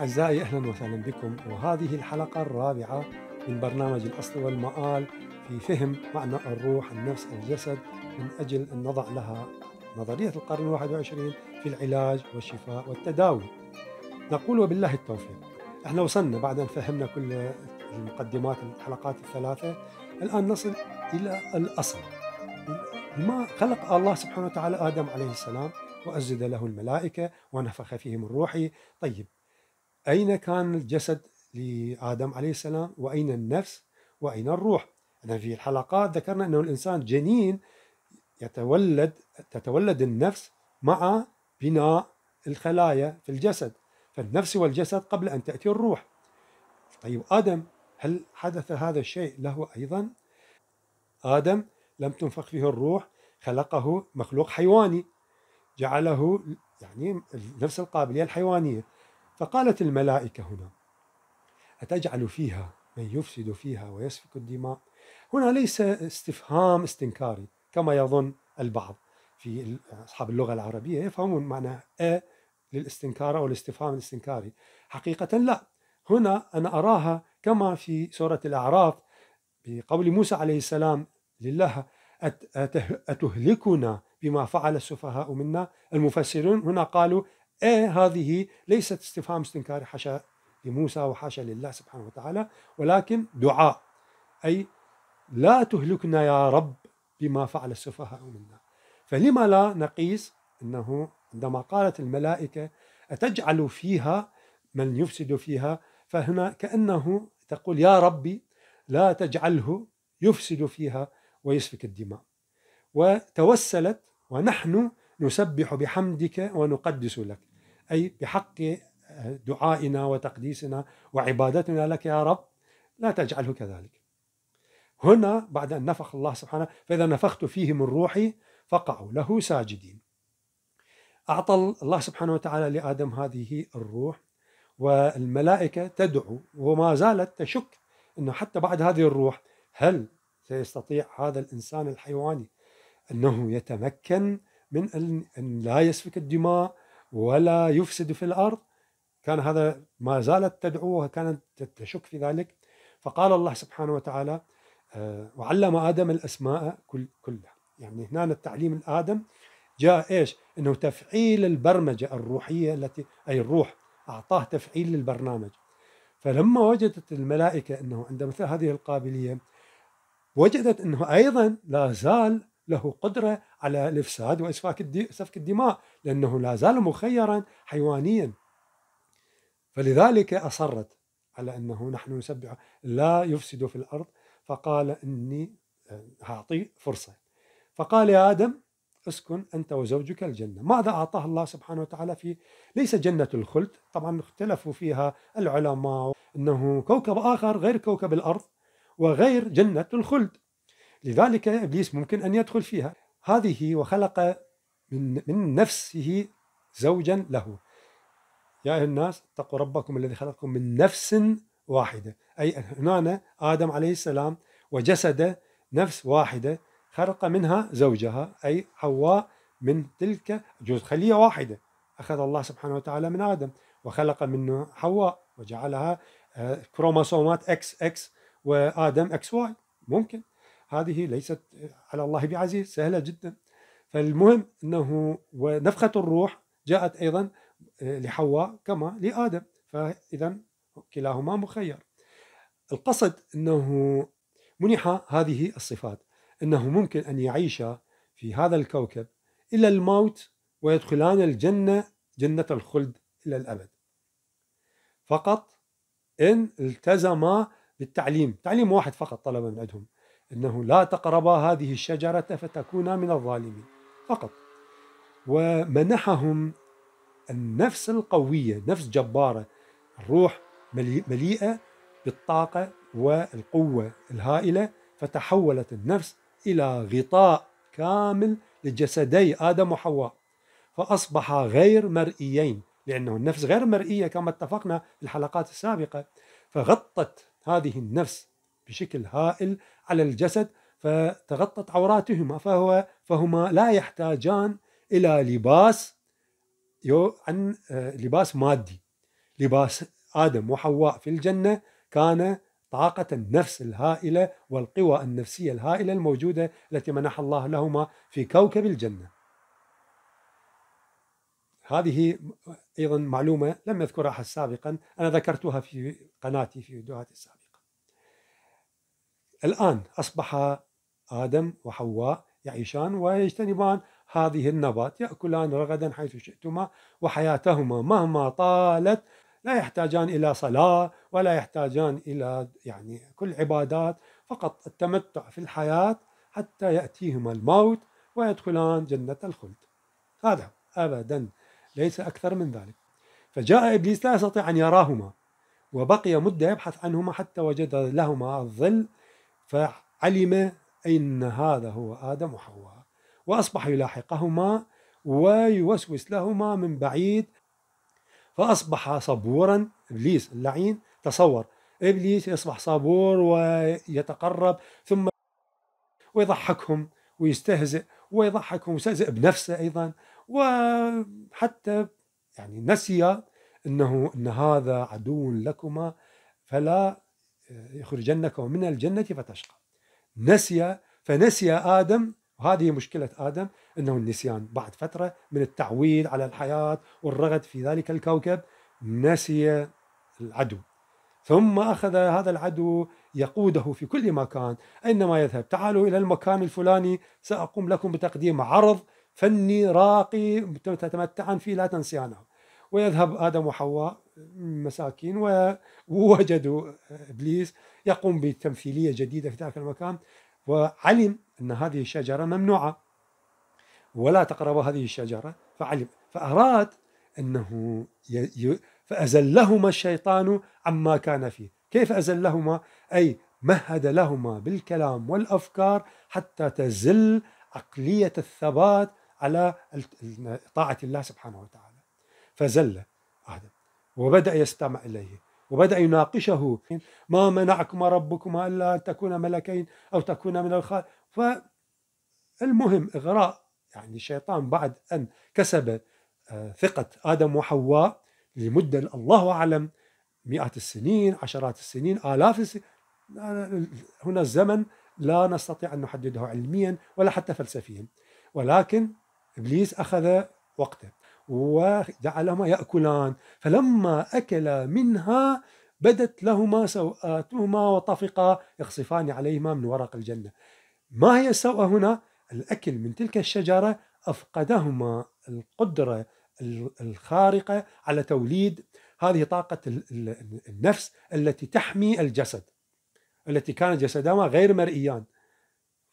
أعزائي أهلا وسهلا بكم وهذه الحلقة الرابعة من برنامج الأصل والمآل في فهم معنى الروح النفس الجسد من أجل أن نضع لها نظرية القرن الواحد وعشرين في العلاج والشفاء والتداوي نقول وبالله التوفيق احنا وصلنا بعد أن فهمنا كل المقدمات الحلقات الثلاثة الآن نصل إلى الأصل ما خلق الله سبحانه وتعالى آدم عليه السلام وأسجد له الملائكة ونفخ فيه من روحه طيب أين كان الجسد لآدم عليه السلام وأين النفس وأين الروح أنا في الحلقات ذكرنا أنه الإنسان جنين يتولد تتولد النفس مع بناء الخلايا في الجسد فالنفس والجسد قبل أن تأتي الروح طيب آدم هل حدث هذا الشيء له أيضا آدم لم تنفخ فيه الروح خلقه مخلوق حيواني جعله يعني نفس القابلية الحيوانية فقالت الملائكة هنا أتجعل فيها من يفسد فيها ويسفك الدماء هنا ليس استفهام استنكاري كما يظن البعض في أصحاب اللغة العربية يفهمون معنى أ للاستنكار أو الاستفهام الاستنكاري حقيقة لا هنا أنا أراها كما في سورة الأعراف بقول موسى عليه السلام لله أتهلكنا بما فعل السفهاء منا المفسرون هنا قالوا إيه هذه ليست استفهام استنكاري حاشا لموسى وحاشا لله سبحانه وتعالى ولكن دعاء أي لا تهلكنا يا رب بما فعل السفهاء منا فلما لا نقيس أنه عندما قالت الملائكة أتجعل فيها من يفسد فيها فهنا كأنه تقول يا ربي لا تجعله يفسد فيها ويسفك الدماء وتوسلت ونحن نسبح بحمدك ونقدس لك أي بحق دعائنا وتقديسنا وعبادتنا لك يا رب لا تجعله كذلك هنا بعد أن نفخ الله سبحانه فإذا نفخت فيه من روحي فقعوا له ساجدين أعطى الله سبحانه وتعالى لآدم هذه الروح والملائكة تدعو وما زالت تشك أنه حتى بعد هذه الروح هل سيستطيع هذا الإنسان الحيواني أنه يتمكن من أن لا يسفك الدماء ولا يفسد في الأرض كان هذا ما زالت تدعوه كانت تشك في ذلك فقال الله سبحانه وتعالى آه، وعلم آدم الأسماء كلها يعني هنا التعليم الآدم جاء إيش أنه تفعيل البرمجة الروحية التي أي الروح أعطاه تفعيل للبرنامج فلما وجدت الملائكة أنه عند مثل هذه القابلية وجدت أنه أيضا لا زال له قدرة على الإفساد وإسفاك سفك الدماء لأنه لا زال مخيرا حيوانيا فلذلك أصرت على أنه نحن نسبح لا يفسد في الأرض فقال إني آه، أعطي فرصة فقال يا آدم اسكن أنت وزوجك الجنة ماذا أعطاه الله سبحانه وتعالى في ليس جنة الخلد طبعا اختلفوا فيها العلماء أنه كوكب آخر غير كوكب الأرض وغير جنة الخلد لذلك إبليس ممكن أن يدخل فيها هذه وخلق من, من نفسه زوجا له يا أيها الناس اتقوا ربكم الذي خلقكم من نفس واحدة أي هنا آدم عليه السلام وجسد نفس واحدة خلق منها زوجها أي حواء من تلك جزء خلية واحدة أخذ الله سبحانه وتعالى من آدم وخلق منه حواء وجعلها آه، كروموسومات اكس اكس وآدم اكس واي ممكن هذه ليست على الله بعزيز سهلة جدا فالمهم أنه ونفخة الروح جاءت أيضا آه، لحواء كما لآدم فإذا كلاهما مخير القصد أنه منح هذه الصفات أنه ممكن أن يعيش في هذا الكوكب إلى الموت ويدخلان الجنة جنة الخلد إلى الأبد فقط إن التزما بالتعليم تعليم واحد فقط طلب من عندهم أنه لا تقربا هذه الشجرة فتكونا من الظالمين فقط ومنحهم النفس القوية نفس جبارة الروح مليئة بالطاقة والقوة الهائلة فتحولت النفس إلى غطاء كامل لجسدي آدم وحواء فأصبحا غير مرئيين لأنه النفس غير مرئية كما اتفقنا في الحلقات السابقة فغطت هذه النفس بشكل هائل على الجسد فتغطت عوراتهما فهو فهما لا يحتاجان إلى لباس عن آه، لباس مادي لباس آدم وحواء في الجنة كان طاقة النفس الهائلة والقوى النفسية الهائلة الموجودة التي منح الله لهما في كوكب الجنة هذه أيضا معلومة لم احد سابقا أنا ذكرتها في قناتي في فيديوهاتي السابقة الآن أصبح آدم وحواء يعيشان ويجتنبان هذه النبات يأكلان رغدا حيث شئتما وحياتهما مهما طالت لا يحتاجان إلى صلاة ولا يحتاجان إلى يعني كل عبادات فقط التمتع في الحياة حتى يأتيهما الموت ويدخلان جنة الخلد هذا أبدا ليس أكثر من ذلك فجاء إبليس لا يستطيع أن يراهما وبقي مدة يبحث عنهما حتى وجد لهما الظل فعلم أن هذا هو آدم وحواء وأصبح يلاحقهما ويوسوس لهما من بعيد فأصبح صبورا إبليس اللعين تصور إبليس يصبح صبور ويتقرب ثم ويضحكهم ويستهزئ ويضحكهم ويستهزئ بنفسه أيضا وحتى يعني نسي أنه أن هذا عدو لكما فلا يخرجنكم من الجنة فتشقى نسي فنسي آدم وهذه مشكلة آدم أنه النسيان بعد فترة من التعويل على الحياة والرغد في ذلك الكوكب نسي العدو ثم أخذ هذا العدو يقوده في كل مكان أينما يذهب تعالوا إلى المكان الفلاني سأقوم لكم بتقديم عرض فني راقي تتمتعا فيه لا تنسيانه ويذهب آدم وحواء مساكين ووجدوا إبليس يقوم بتمثيلية جديدة في ذلك المكان وعلم أن هذه الشجرة ممنوعة ولا تقربوا هذه الشجرة فعلم فأراد أنه فأزلهما الشيطان عما كان فيه كيف أزلهما أي مهد لهما بالكلام والأفكار حتى تزل عقلية الثبات على طاعة الله سبحانه وتعالى فزل آدم وبدأ يستمع إليه وبدأ يناقشه ما منعكما ربكما ألا أن تكونا ملكين أو تكونا من الخال فالمهم إغراء يعني الشيطان بعد أن كسب آه، ثقة آدم وحواء لمدة الله أعلم مئات السنين عشرات السنين آلاف السنين هنا الزمن لا نستطيع أن نحدده علميا ولا حتى فلسفيا ولكن إبليس أخذ وقته وجعلهما يأكلان فلما أكلا منها بدت لهما سوآتهما وطفقا يخصفان عليهما من ورق الجنة ما هي السوءة هنا؟ الأكل من تلك الشجرة أفقدهما القدرة الخارقة على توليد هذه طاقة النفس التي تحمي الجسد التي كان جسدهما غير مرئيان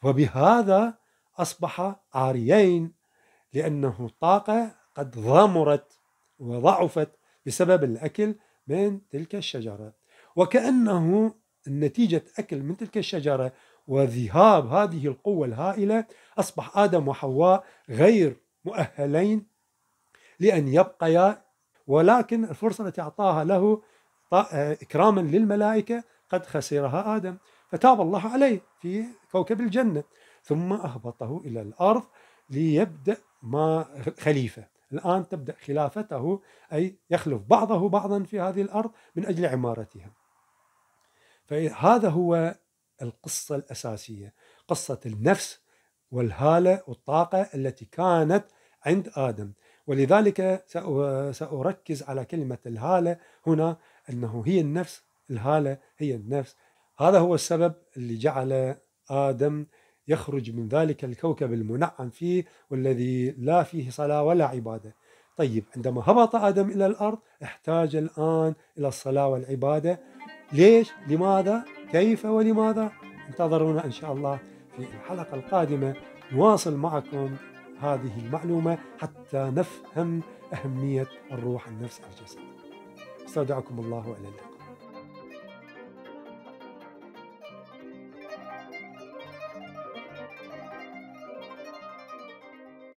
وبهذا أصبح عاريين لأنه طاقة قد ضمرت وضعفت بسبب الأكل من تلك الشجرة وكأنه نتيجة أكل من تلك الشجرة وذهاب هذه القوة الهائلة أصبح آدم وحواء غير مؤهلين لأن يبقيا ولكن الفرصة التي أعطاها له إكراما للملائكة قد خسرها آدم فتاب الله عليه في كوكب الجنة ثم أهبطه إلى الأرض ليبدأ ما خليفة الآن تبدأ خلافته أي يخلف بعضه بعضا في هذه الأرض من أجل عمارتها فهذا هو القصة الأساسية قصة النفس والهالة والطاقة التي كانت عند آدم ولذلك سأركز على كلمة الهالة هنا أنه هي النفس الهالة هي النفس هذا هو السبب اللي جعل آدم يخرج من ذلك الكوكب المنعم فيه والذي لا فيه صلاة ولا عبادة طيب عندما هبط آدم إلى الأرض احتاج الآن إلى الصلاة والعبادة ليش؟ لماذا؟ كيف ولماذا؟ انتظرونا إن شاء الله في الحلقة القادمة نواصل معكم هذه المعلومة حتى نفهم أهمية الروح النفس الجسد استودعكم الله وإلى اللقاء